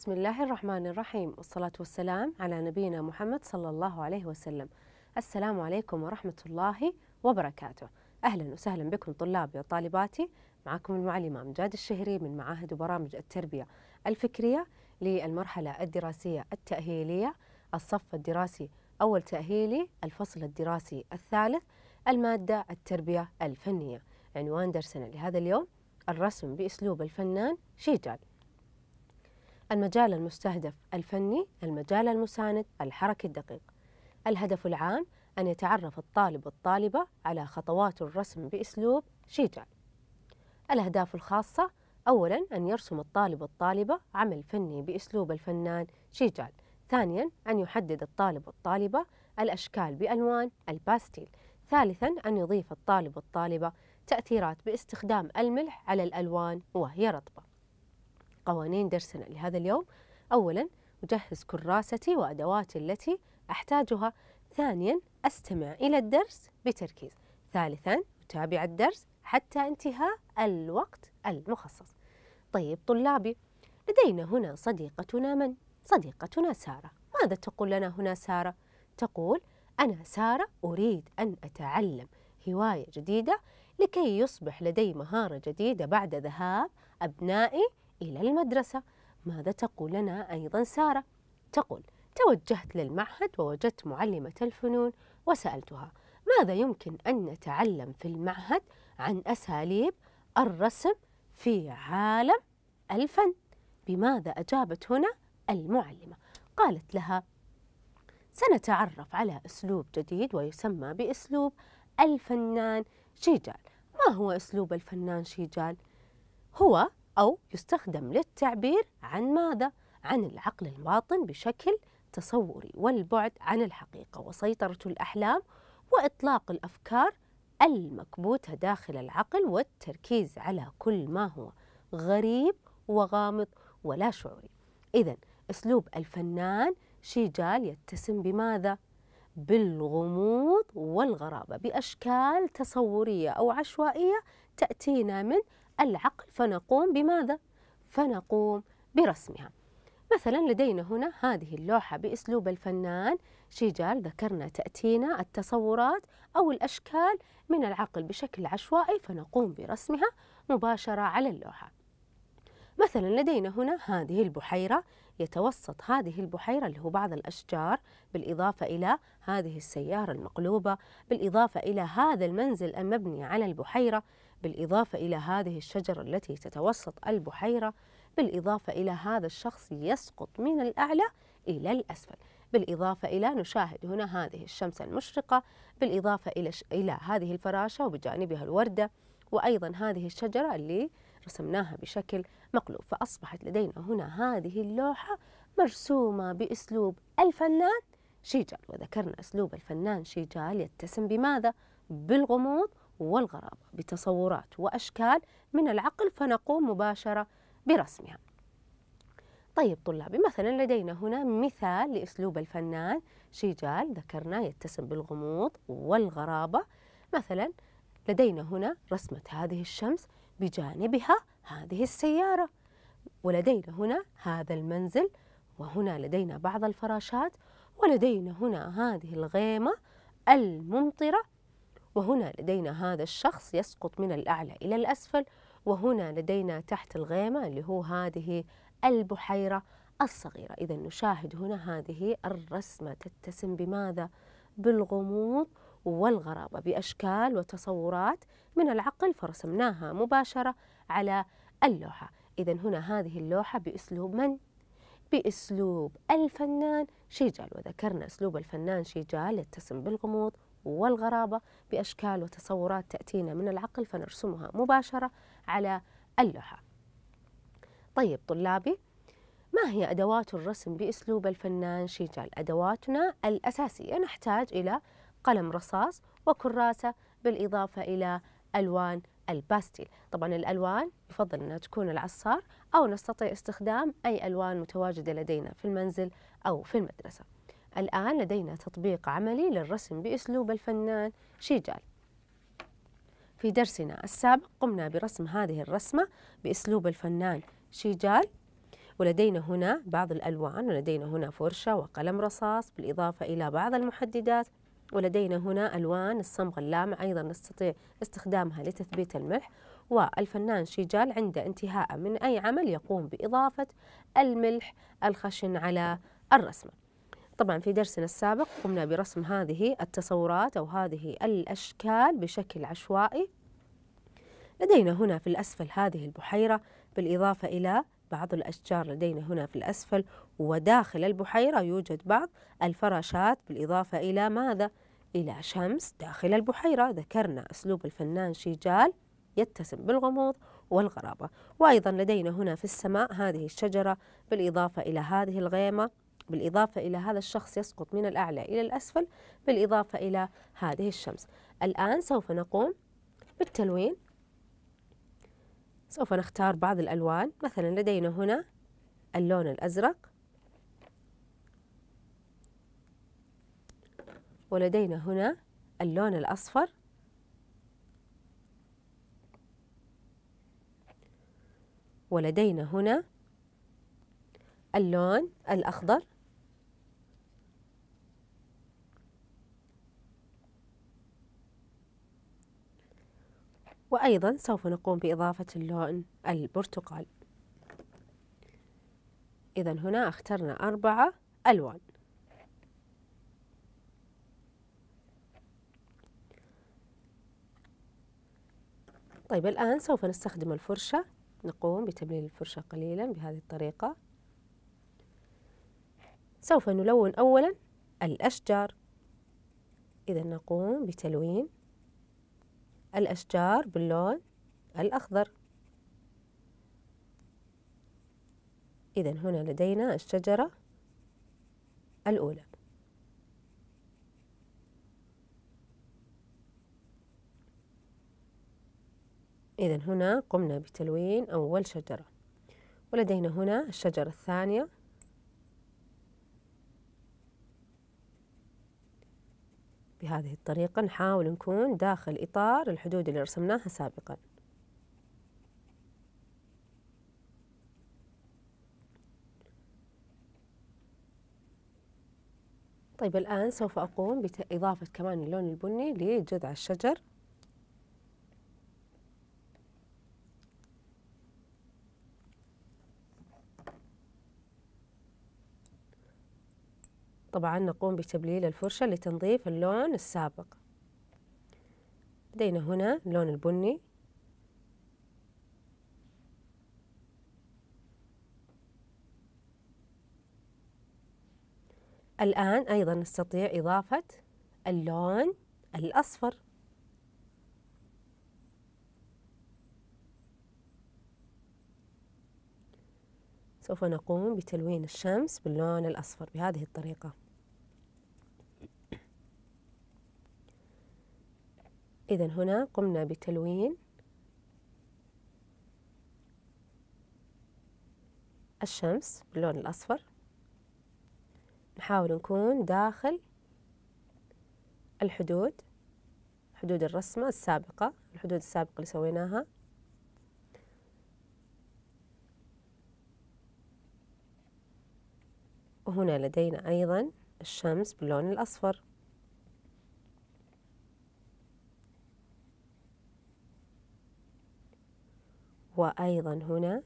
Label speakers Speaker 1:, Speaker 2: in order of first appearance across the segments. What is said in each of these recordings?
Speaker 1: بسم الله الرحمن الرحيم والصلاة والسلام على نبينا محمد صلى الله عليه وسلم السلام عليكم ورحمة الله وبركاته أهلا وسهلا بكم طلابي وطالباتي معكم المعلمة مجاد الشهري من معاهد وبرامج التربية الفكرية للمرحلة الدراسية التأهيلية الصف الدراسي أول تأهيلي الفصل الدراسي الثالث المادة التربية الفنية عنوان درسنا لهذا اليوم الرسم بأسلوب الفنان شيجال المجال المستهدف الفني المجال المساند الحركي الدقيق الهدف العام أن يتعرف الطالب والطالبة على خطوات الرسم بأسلوب شيجال الأهداف الخاصة أولا أن يرسم الطالب والطالبة عمل فني بأسلوب الفنان شيجال ثانيا أن يحدد الطالب والطالبة الأشكال بألوان الباستيل ثالثا أن يضيف الطالب والطالبة تأثيرات باستخدام الملح على الألوان وهي رطبة قوانين درسنا لهذا اليوم أولا أجهز كراستي وأدواتي التي أحتاجها ثانيا أستمع إلى الدرس بتركيز ثالثا أتابع الدرس حتى انتهاء الوقت المخصص طيب طلابي لدينا هنا صديقتنا من؟ صديقتنا سارة ماذا تقول لنا هنا سارة؟ تقول أنا سارة أريد أن أتعلم هواية جديدة لكي يصبح لدي مهارة جديدة بعد ذهاب أبنائي إلى المدرسة ماذا تقول لنا أيضا سارة؟ تقول توجهت للمعهد ووجدت معلمة الفنون وسألتها ماذا يمكن أن نتعلم في المعهد عن أساليب الرسم في عالم الفن بماذا أجابت هنا المعلمة قالت لها سنتعرف على أسلوب جديد ويسمى بأسلوب الفنان شيجال ما هو أسلوب الفنان شيجال؟ هو أو يستخدم للتعبير عن ماذا؟ عن العقل الباطن بشكل تصوري والبعد عن الحقيقة وسيطرة الأحلام وإطلاق الأفكار المكبوتة داخل العقل والتركيز على كل ما هو غريب وغامض ولا شعوري إذا أسلوب الفنان شيجال يتسم بماذا؟ بالغموض والغرابة بأشكال تصورية أو عشوائية تأتينا من العقل فنقوم بماذا؟ فنقوم برسمها مثلا لدينا هنا هذه اللوحة بأسلوب الفنان شيجال ذكرنا تأتينا التصورات أو الأشكال من العقل بشكل عشوائي فنقوم برسمها مباشرة على اللوحة مثلا لدينا هنا هذه البحيرة يتوسط هذه البحيرة اللي هو بعض الأشجار بالإضافة إلى هذه السيارة المقلوبة بالإضافة إلى هذا المنزل المبني على البحيرة بالإضافة إلى هذه الشجرة التي تتوسط البحيرة بالإضافة إلى هذا الشخص يسقط من الأعلى إلى الأسفل بالإضافة إلى نشاهد هنا هذه الشمس المشرقة بالإضافة إلى, ش... إلى هذه الفراشة وبجانبها الوردة وأيضا هذه الشجرة اللي رسمناها بشكل مقلوب فأصبحت لدينا هنا هذه اللوحة مرسومة بأسلوب الفنان شيجال وذكرنا أسلوب الفنان شيجال يتسم بماذا؟ بالغموض والغرابة بتصورات وأشكال من العقل فنقوم مباشرة برسمها طيب طلابي مثلا لدينا هنا مثال لأسلوب الفنان شيجال ذكرنا يتسم بالغموض والغرابة مثلا لدينا هنا رسمة هذه الشمس بجانبها هذه السيارة ولدينا هنا هذا المنزل وهنا لدينا بعض الفراشات ولدينا هنا هذه الغيمة الممطرة وهنا لدينا هذا الشخص يسقط من الأعلى إلى الأسفل وهنا لدينا تحت الغيمة اللي هو هذه البحيرة الصغيرة إذا نشاهد هنا هذه الرسمة تتسم بماذا؟ بالغموض والغرابة بأشكال وتصورات من العقل فرسمناها مباشرة على اللوحة إذا هنا هذه اللوحة بأسلوب من؟ بأسلوب الفنان شيجال وذكرنا أسلوب الفنان شيجال يتسم بالغموض والغرابة بأشكال وتصورات تأتينا من العقل فنرسمها مباشرة على اللوحة طيب طلابي ما هي أدوات الرسم بأسلوب الفنان شيجال؟ أدواتنا الأساسية نحتاج إلى قلم رصاص وكراسة بالإضافة إلى ألوان الباستيل طبعا الألوان يفضل أنها تكون العصار أو نستطيع استخدام أي ألوان متواجدة لدينا في المنزل أو في المدرسة الآن لدينا تطبيق عملي للرسم بأسلوب الفنان شيجال في درسنا السابق قمنا برسم هذه الرسمة بأسلوب الفنان شيجال ولدينا هنا بعض الألوان ولدينا هنا فرشة وقلم رصاص بالإضافة إلى بعض المحددات ولدينا هنا ألوان الصمغ اللامع أيضا نستطيع استخدامها لتثبيت الملح والفنان شيجال عند انتهاء من أي عمل يقوم بإضافة الملح الخشن على الرسمة طبعا في درسنا السابق قمنا برسم هذه التصورات أو هذه الأشكال بشكل عشوائي لدينا هنا في الأسفل هذه البحيرة بالإضافة إلى بعض الأشجار لدينا هنا في الأسفل وداخل البحيرة يوجد بعض الفراشات بالإضافة إلى ماذا؟ إلى شمس داخل البحيرة ذكرنا أسلوب الفنان شيجال يتسم بالغموض والغرابة وأيضا لدينا هنا في السماء هذه الشجرة بالإضافة إلى هذه الغيمة بالإضافة إلى هذا الشخص يسقط من الأعلى إلى الأسفل بالإضافة إلى هذه الشمس الآن سوف نقوم بالتلوين سوف نختار بعض الألوان مثلا لدينا هنا اللون الأزرق ولدينا هنا اللون الأصفر ولدينا هنا اللون الأخضر وأيضا سوف نقوم بإضافة اللون البرتقال إذا هنا اخترنا أربعة ألوان طيب الآن سوف نستخدم الفرشة نقوم بتبليل الفرشة قليلا بهذه الطريقة سوف نلون أولا الأشجار إذا نقوم بتلوين الأشجار باللون الأخضر إذا هنا لدينا الشجرة الأولى إذا هنا قمنا بتلوين أول شجرة ولدينا هنا الشجرة الثانية بهذه الطريقة نحاول نكون داخل إطار الحدود اللي رسمناها سابقا طيب الآن سوف أقوم بإضافة كمان اللون البني لجذع الشجر طبعا نقوم بتبليل الفرشة لتنظيف اللون السابق بدينا هنا اللون البني الآن أيضا نستطيع إضافة اللون الأصفر سوف نقوم بتلوين الشمس باللون الأصفر بهذه الطريقة إذا هنا قمنا بتلوين الشمس باللون الأصفر نحاول نكون داخل الحدود حدود الرسمة السابقة الحدود السابقة اللي سويناها وهنا لدينا أيضا الشمس باللون الأصفر وأيضا هنا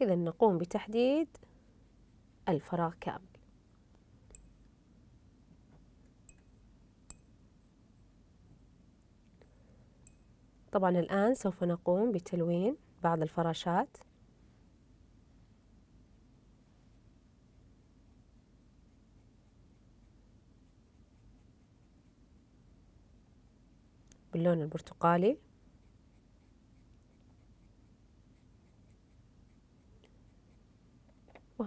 Speaker 1: إذا نقوم بتحديد الفراغ كامل طبعا الآن سوف نقوم بتلوين بعض الفراشات باللون البرتقالي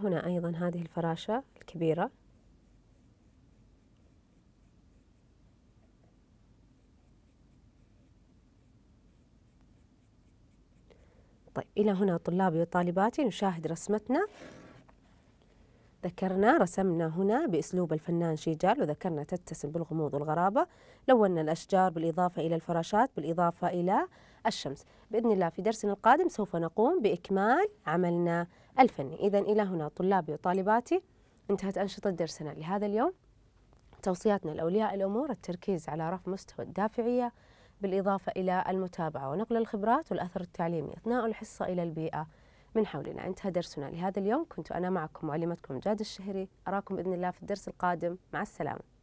Speaker 1: هنا أيضا هذه الفراشة الكبيرة طيب إلى هنا طلابي وطالباتي نشاهد رسمتنا ذكرنا رسمنا هنا بأسلوب الفنان شيجال وذكرنا تتسم بالغموض والغرابة لونا الأشجار بالإضافة إلى الفراشات بالإضافة إلى الشمس بإذن الله في درسنا القادم سوف نقوم بإكمال عملنا الفني إذا إلى هنا طلابي وطالباتي انتهت أنشطة درسنا لهذا اليوم توصياتنا لأولياء الأمور التركيز على رفع مستوى الدافعية بالإضافة إلى المتابعة ونقل الخبرات والأثر التعليمي أثناء الحصة إلى البيئة من حولنا انتهى درسنا لهذا اليوم كنت أنا معكم معلمتكم جاد الشهري أراكم بإذن الله في الدرس القادم مع السلامة